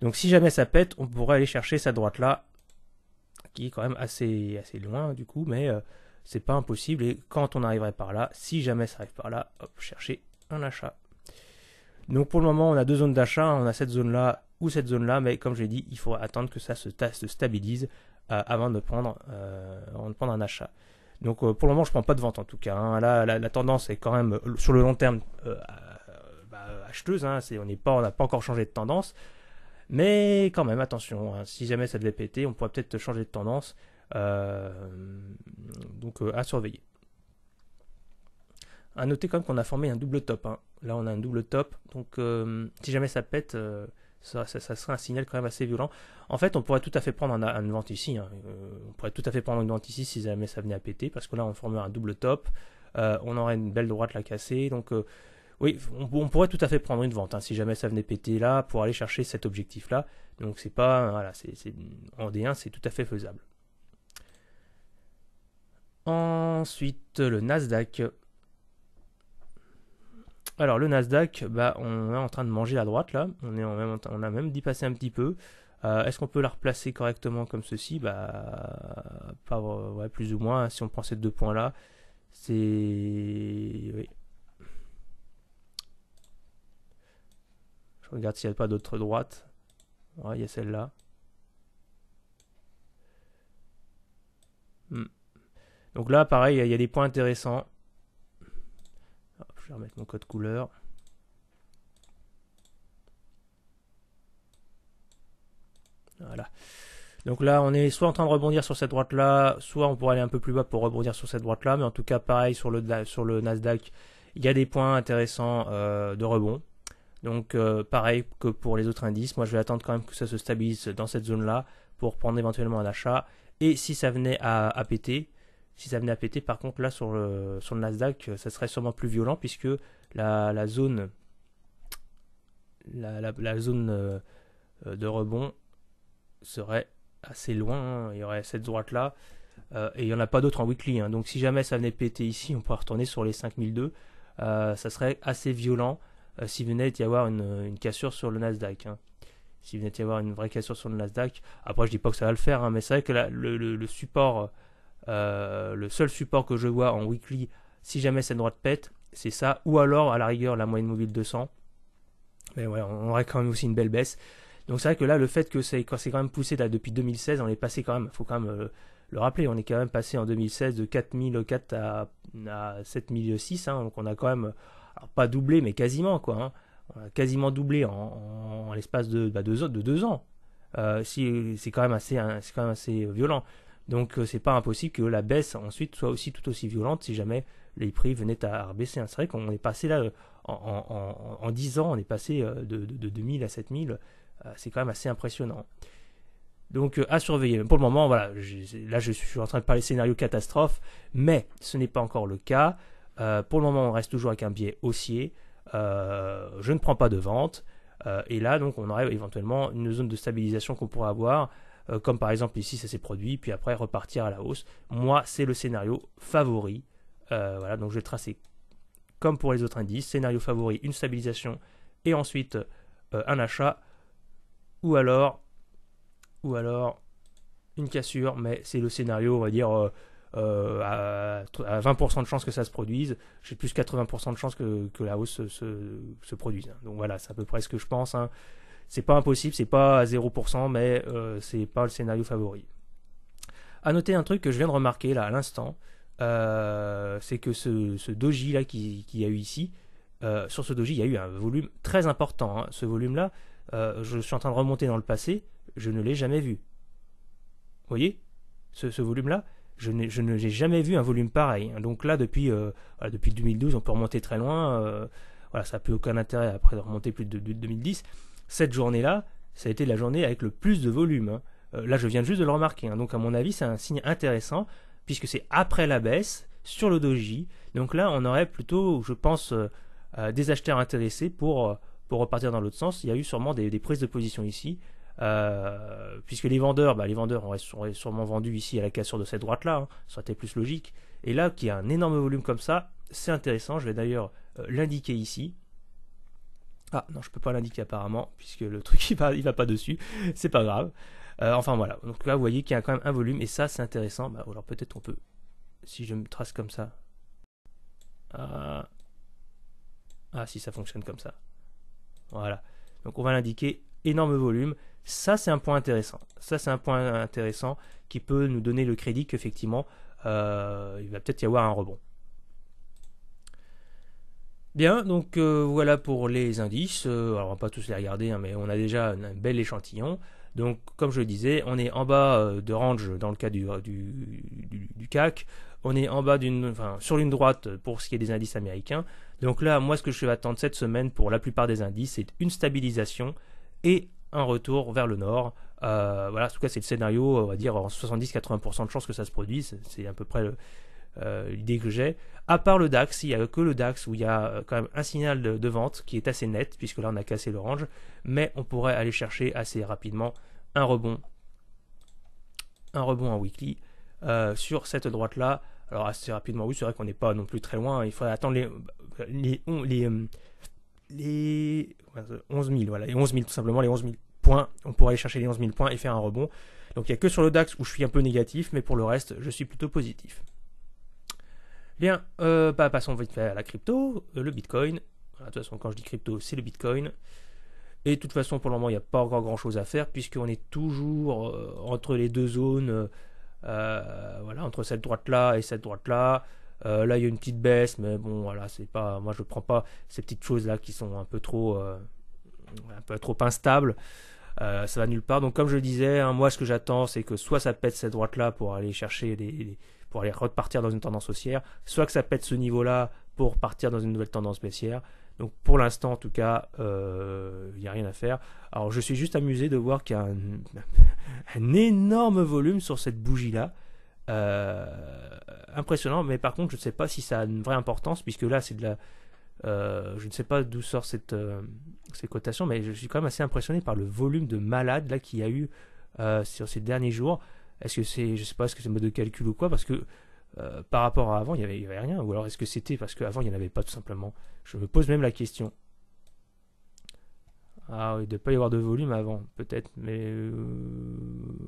Donc si jamais ça pète, on pourrait aller chercher sa droite là, qui est quand même assez, assez loin du coup, mais euh, c'est pas impossible. Et quand on arriverait par là, si jamais ça arrive par là, hop, chercher un achat. Donc pour le moment, on a deux zones d'achat, on a cette zone là ou cette zone là, mais comme je l'ai dit, il faut attendre que ça se, stabilise euh, avant de prendre, avant de prendre un achat. Donc euh, pour le moment, je prends pas de vente en tout cas. Hein. Là, la, tendance est quand même euh, sur le long terme euh, bah, acheteuse. Hein. on n'a pas, encore changé de tendance. Mais quand même, attention, hein. si jamais ça devait péter, on pourrait peut-être changer de tendance. donc à surveiller. À noter quand même qu'on a formé un double top. Là, on a un double top. Donc si jamais ça pète, ça, serait un signal quand même assez violent. En fait, on pourrait tout à fait prendre une vente ici. Hein. Euh, on pourrait tout à fait prendre une vente ici si jamais ça venait à péter, parce que là, on formerait un double top. Euh, on aurait une belle droite la casser. Donc, euh, oui, on, pourrait tout à fait prendre une vente hein, si jamais ça venait péter là pour aller chercher cet objectif-là. Donc, c'est pas. Voilà, c'est, en D1, c'est tout à fait faisable. Ensuite, le Nasdaq. Alors le Nasdaq, bah, on est en train de manger la droite là, on, est même, on a même dépassé un petit peu. Euh, est-ce qu'on peut la replacer correctement comme ceci Bah, pas, euh, plus ou moins, si on prend ces deux points là, c'est... Oui. Je regarde s'il n'y a pas d'autres droites. il y a celle-là. Hmm. Donc là, pareil, il y a des points intéressants je vais remettre mon code couleur. Voilà. Donc là, on est soit en train de rebondir sur cette droite-là, soit on pourrait aller un peu plus bas pour rebondir sur cette droite-là, mais en tout cas, pareil, sur le, sur le Nasdaq, il y a des points intéressants euh, de rebond. Donc euh, pareil que pour les autres indices, moi je vais attendre quand même que ça se stabilise dans cette zone-là pour prendre éventuellement un achat. Et si ça venait à péter, si ça venait à péter, par contre, là, sur le, sur le Nasdaq, euh, ça serait sûrement plus violent puisque la, zone, la, zone euh, de rebond serait assez loin. Hein. Il y aurait cette droite-là. Euh, et il n'y en a pas d'autres en weekly. Hein. Donc si jamais ça venait péter ici, on pourrait retourner sur les 5002. ça serait assez violent s'il venait d'y avoir une, cassure sur le Nasdaq. Hein. S'il venait d'y avoir une vraie cassure sur le Nasdaq. Après, je dis pas que ça va le faire, hein, mais c'est vrai que le, support euh, le seul support que je vois en weekly, si jamais cette droite pète, c'est ça. Ou alors, à la rigueur, la moyenne mobile 200. Mais ouais, on aurait quand même aussi une belle baisse. Donc c'est vrai que là, le fait que c'est quand même poussé là, depuis 2016, on est passé quand même, il faut quand même euh, le rappeler, on est quand même passé en 2016 de 4004 à, à 7006. Hein, donc on a quand même, pas doublé, mais quasiment quoi. Hein. quasiment doublé en, l'espace de, bah, de deux ans. Euh, si, c'est quand hein, c'est quand même assez violent. Donc euh, c'est pas impossible que la baisse ensuite soit aussi tout aussi violente si jamais les prix venaient à, baisser. C'est vrai qu'on est passé là euh, en, 10 ans, on est passé euh, de, 2000 à 7000, c'est quand même assez impressionnant. Donc à surveiller. Pour le moment, voilà, là je suis en train de parler scénario catastrophe, mais ce n'est pas encore le cas. pour le moment, on reste toujours avec un biais haussier. je ne prends pas de vente. et là, donc, on aurait éventuellement une zone de stabilisation qu'on pourrait avoir euh, comme par exemple ici ça s'est produit, puis après repartir à la hausse. Moi, c'est le scénario favori. Euh, voilà, donc je vais tracer comme pour les autres indices, scénario favori, une stabilisation et ensuite euh, un achat, ou alors, ou alors une cassure, mais c'est le scénario, on va dire. à, 20% de chance que ça se produise, j'ai plus 80% de chance que, la hausse se, produise. Donc voilà, c'est à peu près ce que je pense. Hein. C'est pas impossible, c'est pas à 0%, mais euh, c'est pas le scénario favori. À noter un truc que je viens de remarquer là à l'instant, euh, c'est que ce, ce, doji là qui a eu ici, euh, sur ce doji, il y a eu un volume très important. Hein. Ce volume là, euh, je suis en train de remonter dans le passé, je ne l'ai jamais vu. Vous voyez ce, volume là, je ne l'ai jamais vu un volume pareil. Hein. Donc là, depuis, 2012, on peut remonter très loin. voilà, ça n'a plus aucun intérêt après de remonter plus de, 2010 cette journée-là, ça a été la journée avec le plus de volume. Hein. Euh, là, je viens juste de le remarquer. Hein. Donc, à mon avis, c'est un signe intéressant puisque c'est après la baisse sur le doji. Donc là, on aurait plutôt, je pense, euh, euh, des acheteurs intéressés pour, repartir dans l'autre sens. Il y a eu sûrement des, prises de position ici. puisque les vendeurs, bah, les vendeurs auraient, sûrement vendu ici à la cassure de cette droite-là, hein. ça aurait été plus logique. Et là, qu'il y a un énorme volume comme ça, c'est intéressant. Je vais d'ailleurs l'indiquer ici. Ah non, je peux pas l'indiquer apparemment, puisque le truc il va, il va pas dessus, c'est pas grave. Euh, enfin voilà, donc là vous voyez qu'il y a quand même un volume, et ça c'est intéressant. Bah, alors peut-être on peut, si je me trace comme ça. Ah, ah si ça fonctionne comme ça. Voilà, donc on va l'indiquer, énorme volume. Ça c'est un point intéressant, ça c'est un point intéressant qui peut nous donner le crédit qu'effectivement euh, il va peut-être y avoir un rebond. Bien, donc euh, voilà pour les indices. Euh, alors on va pas tous les regarder, hein, mais on a déjà un bel échantillon. Donc comme je le disais, on est en bas euh, de range dans le cas du, CAC. On est en bas d'une, enfin, sur l'une droite pour ce qui est des indices américains. Donc là, moi, ce que je vais attendre cette semaine pour la plupart des indices, c'est une stabilisation et un retour vers le nord. voilà, en tout cas, c'est le scénario, on va dire, en 70-80% de chances que ça se produise. C'est à peu près le, euh, l'idée que j'ai. À part le DAX, il n'y a que le DAX où il y a euh, quand même un signal de, vente qui est assez net, puisque là on a cassé l'orange, mais on pourrait aller chercher assez rapidement un rebond, un rebond en weekly euh, sur cette droite-là. Alors assez rapidement, oui, c'est vrai qu'on n'est pas non plus très loin, il faudrait attendre les, les, les, 11 000, voilà, les 11 000 tout simplement, les 11 000 points, on pourrait aller chercher les 11 000 points et faire un rebond. Donc il n'y a que sur le DAX où je suis un peu négatif, mais pour le reste, je suis plutôt positif. Bien, euh, bah, passons vite fait à la crypto, euh, le Bitcoin. de toute façon, quand je dis crypto, c'est le Bitcoin. Et de toute façon, pour le moment, il n'y a pas encore grand-chose à faire, puisqu'on est toujours euh, entre les deux zones, voilà, entre cette droite-là et cette droite-là. là, il y a une petite baisse, mais bon, voilà, c'est pas, moi, je ne prends pas ces petites choses-là qui sont un peu trop, un peu trop instables. ça va nulle part. Donc, comme je le disais, hein, moi, ce que j'attends, c'est que soit ça pète cette droite-là pour aller chercher des pour aller repartir dans une tendance haussière, soit que ça pète ce niveau-là pour partir dans une nouvelle tendance baissière. Donc pour l'instant, en tout cas, il euh, n'y a rien à faire. Alors je suis juste amusé de voir qu'il y a un, énorme volume sur cette bougie-là. Euh, impressionnant, mais par contre, je ne sais pas si ça a une vraie importance, puisque là, c'est de la... Euh, je ne sais pas d'où sort cette, cette, cotation, mais je suis quand même assez impressionné par le volume de malades là qu'il y a eu sur ces derniers jours. Est-ce que c'est, je sais pas, est-ce que c'est mode de calcul ou quoi Parce que euh, par rapport à avant, il n'y avait, rien. Ou alors est-ce que c'était parce qu'avant, il n'y en avait pas tout simplement Je me pose même la question. Ah oui, de ne pas y avoir de volume avant, peut-être. Mais euh,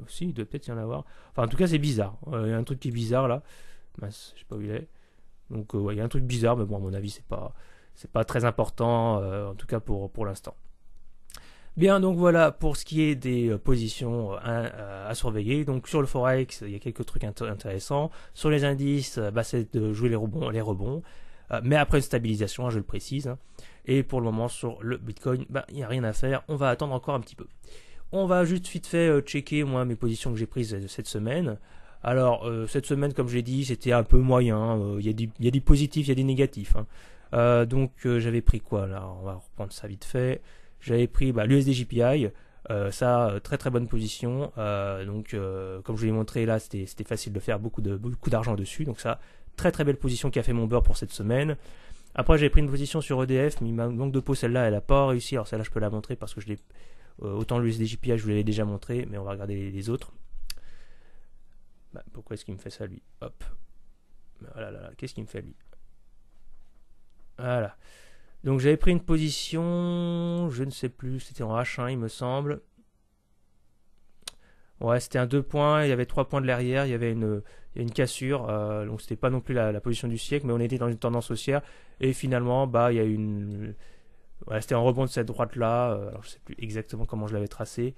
si, il doit peut-être y en avoir. Enfin, en tout cas, c'est bizarre. Euh, il y a un truc qui est bizarre là. Mince, je sais pas où il est. Donc, il y a un truc bizarre, mais bon, à mon avis, c'est pas, c'est pas très important, en tout cas pour, pour l'instant. Bien, donc voilà pour ce qui est des euh, positions euh, euh, à, surveiller. Donc sur le forex, il y a quelques trucs intéressants. Sur les indices, bah, c'est de jouer les rebonds, les rebonds. mais après une stabilisation, hein, je le précise. Hein. Et pour le moment, sur le Bitcoin, bah, il n'y a rien à faire. On va attendre encore un petit peu. On va juste vite fait checker moi mes positions que j'ai prises cette semaine. Alors cette semaine, comme j'ai dit, c'était un peu moyen. Hein. Il y, a des positifs, il y a des négatifs. donc j'avais pris quoi là On va reprendre ça vite fait. J'avais pris bah, l'USD a euh, ça, euh, très très bonne position. Euh, donc, comme je vous l'ai montré là, c'était facile de faire beaucoup de beaucoup d'argent dessus. Donc ça, très très belle position qui a fait mon beurre pour cette semaine. Après, j'avais pris une position sur EDF, mais ma manque de peau celle-là, elle n'a pas réussi. Alors celle-là, je peux la montrer parce que je l'ai autant l'USDJPI, je vous l'avais déjà montré, mais on va regarder les, autres. Bah, pourquoi est-ce qu'il me fait ça lui Hop. Ah qu'est-ce qu'il me fait lui Voilà. Donc j'avais pris une position, je ne sais plus, c'était en H1 il me semble. Ouais, c'était un 2 points, il y avait 3 points de l'arrière, il y avait une, une cassure, Donc euh, donc c'était pas non plus la, position du siècle, mais on était dans une tendance haussière, et finalement, bah, il y a une... Ouais, c'était un rebond de cette droite-là, euh, alors je sais plus exactement comment je l'avais tracé,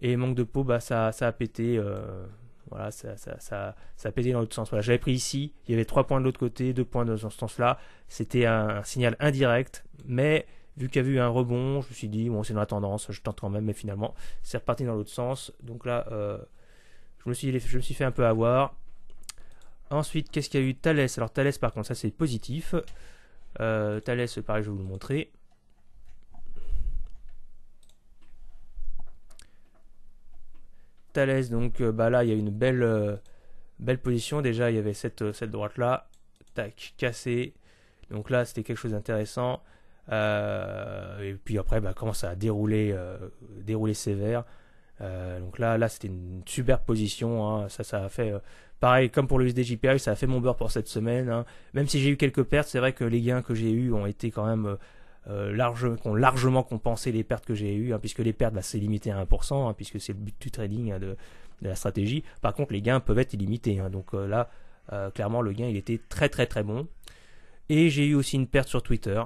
et manque de peau, bah, ça, ça a pété... Euh, voilà, ça, ça, ça, dans l'autre sens. Voilà, j'avais pris ici, il y avait trois points de l'autre côté, deux points dans ce sens-là. C'était un, signal indirect, mais vu qu'il y avait eu un rebond, je me suis dit, bon, c'est dans la tendance, je tente quand même, mais finalement, c'est reparti dans l'autre sens. Donc là, euh, je, me suis, je me suis fait un peu avoir. Ensuite, qu'est-ce qu'il y a eu Thalès. Alors Thalès par contre, ça c'est positif. Euh, Thalès, pareil, je vais vous le montrer. Thalès, donc euh, bah là, il y a une belle, euh, belle position. Déjà, il y avait cette, euh, cette droite-là, tac, cassé Donc là, c'était quelque chose d'intéressant. et puis après, bah, comment ça a déroulé, déroulé sévère. donc là, là c'était une superbe position. Hein. Ça, ça a fait pareil comme pour le SDJPI, ça a fait mon beurre pour cette semaine. Hein. Même si j'ai eu quelques pertes, c'est vrai que les gains que j'ai eu ont été quand même euh, largement compensé les pertes que j'ai eues, hein, puisque les pertes, bah, c'est limité à 1%, hein, puisque c'est le but du trading hein, de, la stratégie. Par contre, les gains peuvent être illimités. donc euh, là, euh, clairement, le gain, il était très très très bon. Et j'ai eu aussi une perte sur Twitter.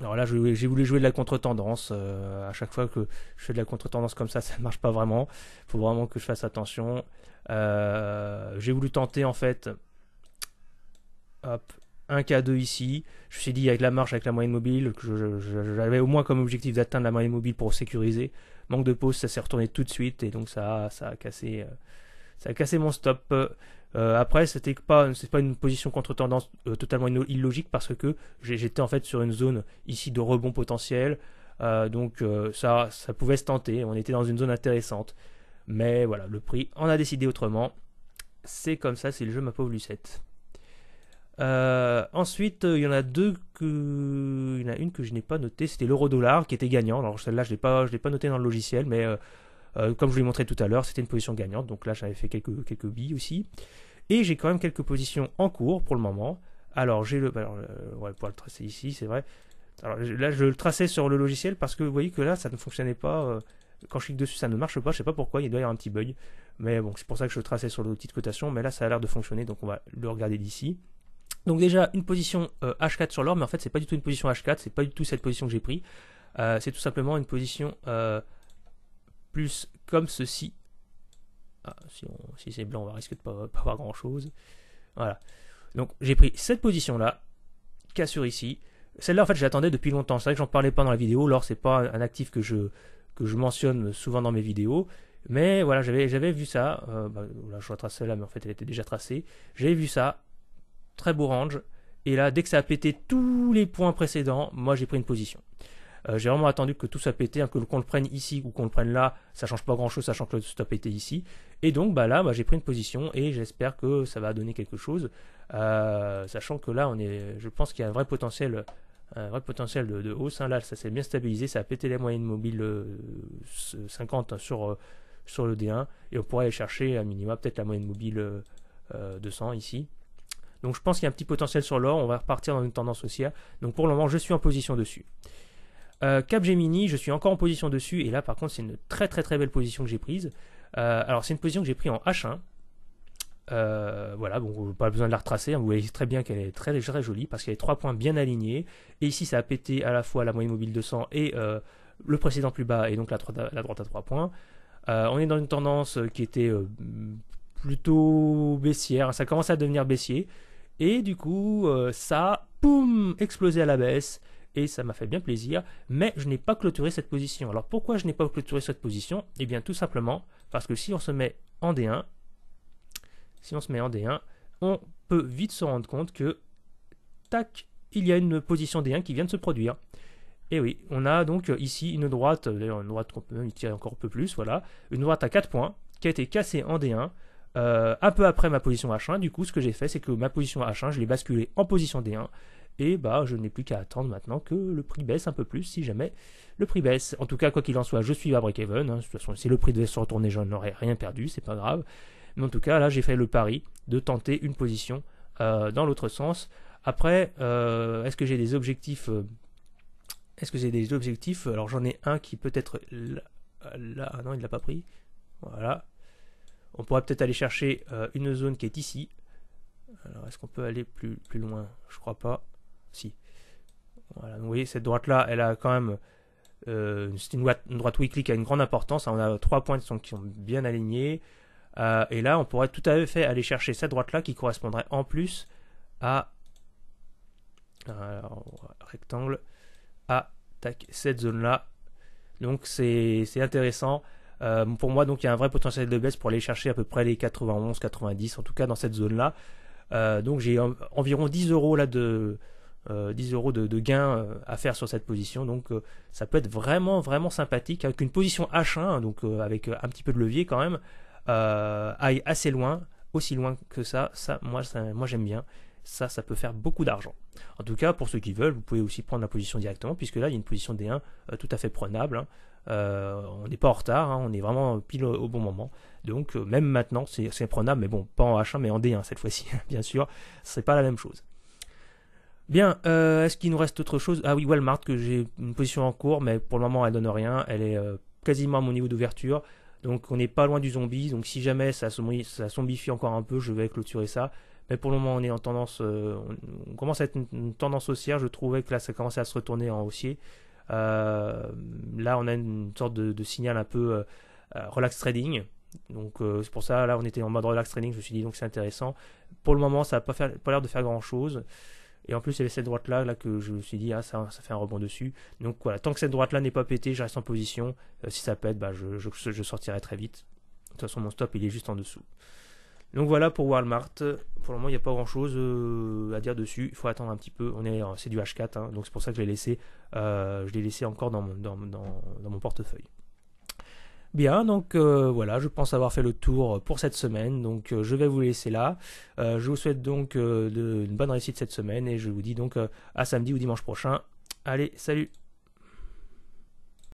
Alors là, j'ai voulu jouer de la contre-tendance. à chaque fois que je fais de la contre-tendance comme ça, ça ne marche pas vraiment. Il faut vraiment que je fasse attention. j'ai voulu tenter en fait hop, un K2 ici. Je me suis dit, avec la marche, avec la moyenne mobile, que j'avais au moins comme objectif d'atteindre la moyenne mobile pour sécuriser. Manque de pause, ça s'est retourné tout de suite et donc ça, ça a cassé, euh, ça a cassé mon stop. Euh, après, c'était pas, c'est pas une position contre-tendance euh, totalement illogique parce que j'étais en fait sur une zone ici de rebond potentiel, donc ça, ça pouvait se tenter. On était dans une zone intéressante, mais voilà, le prix on a décidé autrement. C'est comme ça, c'est le jeu ma pauvre Lucette. Euh, ensuite, euh, il y en a deux que, il y en a une que je n'ai pas notée, c'était l'euro-dollar qui était gagnant. Alors celle-là, je l'ai pas, je l'ai pas notée dans le logiciel, mais euh, comme je vous l'ai montré tout à l'heure, c'était une position gagnante. Donc là, j'avais fait quelques quelques billes aussi. Et j'ai quand même quelques positions en cours pour le moment. Alors j'ai le, alors, le tracer ici, c'est vrai. Alors là, je le traçais sur le logiciel parce que vous voyez que là, ça ne fonctionnait pas. quand je clique dessus, ça ne marche pas. Je ne sais pas pourquoi. Il doit y avoir un petit bug. Mais bon, c'est pour ça que je le traçais sur l'outil de cotation. Mais là, ça a l'air de fonctionner. Donc on va le regarder d'ici. Donc déjà une position H4 euh, sur l'or, mais en fait c'est pas du tout une position H4, c'est pas du tout cette position que j'ai pris. Euh, c'est tout simplement une position euh, plus comme ceci. Ah, si, c'est blanc, on va risquer de pas, pas avoir grand chose. Voilà. Donc j'ai pris cette position là, cassure ici. Celle-là en fait j'attendais depuis longtemps. C'est vrai que j'en parlais pas dans la vidéo. L'or c'est pas un actif que je que je mentionne souvent dans mes vidéos. Mais voilà, j'avais vu ça. bah, je retrace celle-là, mais en fait, elle était déjà tracée. J'ai vu ça très beau range. Et là, dès que ça a pété tous les points précédents, moi j'ai pris une position. Euh, j'ai vraiment attendu que tout ça pété, hein, que qu'on le prenne ici ou qu'on le prenne là, ça change pas grand chose, sachant que le stop était ici. Et donc bah là, bah, j'ai pris une position et j'espère que ça va donner quelque chose, euh, sachant que là, on est, je pense qu'il y a un vrai potentiel, un vrai potentiel de, hausse. Hein. Là, ça s'est bien stabilisé, ça a pété la moyenne mobile 50 euh, sur sur le D1 et on pourrait aller chercher un minima peut-être la moyenne mobile 200 ici donc je pense qu'il y a un petit potentiel sur l'or, on va repartir dans une tendance haussière. Donc pour le moment, je suis en position dessus. Cap euh, Capgemini, je suis encore en position dessus, et là par contre c'est une très très très belle position que j'ai prise. Euh, alors c'est une position que j'ai prise en H1. Euh, voilà, bon, pas besoin de la retracer, vous voyez très bien qu'elle est très, très jolie parce qu'il y a trois points bien alignés. Et ici ça a pété à la fois la moyenne mobile 200 et euh, le précédent plus bas, et donc la, droite à 3 points. on est dans une tendance qui était plutôt baissière, ça commence à devenir baissier. Et du coup, euh, ça, poum, explosé à la baisse et ça m'a fait bien plaisir, mais je n'ai pas clôturé cette position. Alors pourquoi je n'ai pas clôturé cette position Eh bien tout simplement parce que si on se met en D1, si on se met en D1, on peut vite se rendre compte que, tac, il y a une position D1 qui vient de se produire. Et oui, on a donc ici une droite, d'ailleurs une droite qu'on peut même tirer encore un peu plus, voilà, une droite à 4 points qui a été cassée en D1 euh, un peu après ma position H1, du coup, ce que j'ai fait, c'est que ma position H1, je l'ai basculé en position D1. Et bah, je n'ai plus qu'à attendre maintenant que le prix baisse un peu plus, si jamais le prix baisse. En tout cas, quoi qu'il en soit, je suis à break-even. Hein. si le prix devait se retourner, je n'aurais rien perdu, c'est pas grave. Mais en tout cas, là, j'ai fait le pari de tenter une position euh, dans l'autre sens. Après, euh, est-ce que j'ai des objectifs Est-ce que j'ai des objectifs Alors, j'en ai un qui peut être là, là. non, il ne l'a pas pris. Voilà. On pourrait peut-être aller chercher euh, une zone qui est ici. Alors, est-ce qu'on peut aller plus, plus loin Je crois pas. Si. Voilà, vous voyez, cette droite-là, elle a quand même... Euh, c'est une, droite, weekly qui a une grande importance. Hein. On a trois points qui sont, qui bien alignés. Euh, et là, on pourrait tout à fait aller chercher cette droite-là qui correspondrait en plus à... Alors, rectangle. À cette zone-là. Donc, c'est intéressant. Euh, pour moi, donc, il y a un vrai potentiel de baisse pour aller chercher à peu près les 91, 90, en tout cas dans cette zone-là. Euh, donc, j'ai environ 10 euros là de, euh, de, gain euh, à faire sur cette position. Donc, ça peut être vraiment, vraiment sympathique avec une position H1, hein, donc avec un petit peu de levier quand même, aille assez loin, aussi loin que ça. ça, moi, j'aime bien ça, ça peut faire beaucoup d'argent. En tout cas, pour ceux qui veulent, vous pouvez aussi prendre la position directement, puisque là, il y a une position D1 euh, tout à fait prenable. Hein. Euh, on n'est pas en retard, hein, on est vraiment pile au, bon moment. Donc, euh, même maintenant, c'est prenable, mais bon, pas en H1, mais en D1 cette fois-ci, bien sûr. ce C'est pas la même chose. Bien, est-ce qu'il nous reste autre chose Ah oui, Walmart, que j'ai une position en cours, mais pour le moment, elle donne rien. Elle est quasiment à mon niveau d'ouverture. Donc on n'est pas loin du zombie. Donc si jamais ça, zombifie encore un peu, je vais clôturer ça. Mais pour le moment, on est en tendance, euh, on, commence à être une, tendance haussière. Je trouvais que là, ça commençait à se retourner en haussier. Euh, là, on a une sorte de, signal un peu euh, relax trading. Donc c'est pour ça, là, on était en mode relax trading. Je me suis dit, donc c'est intéressant. Pour le moment, ça n'a pas, pas l'air de faire grand-chose. Et en plus, il avait cette droite-là là, que je me suis dit, ah, ça, fait un rebond dessus. Donc voilà, tant que cette droite-là n'est pas pétée, je reste en position. si ça pète, bah, je sortirai très vite. De toute façon, mon stop, il est juste en dessous. Donc voilà pour Walmart. Pour le moment, il n'y a pas grand chose euh, à dire dessus. Il faut attendre un petit peu. On est, euh, c'est du H4, hein, donc c'est pour ça que je l'ai laissé. Euh, je l'ai laissé encore dans mon, portefeuille. Bien, donc voilà, je pense avoir fait le tour pour cette semaine, donc je vais vous laisser là. je vous souhaite donc une bonne réussite cette semaine et je vous dis donc à samedi ou dimanche prochain. Allez, salut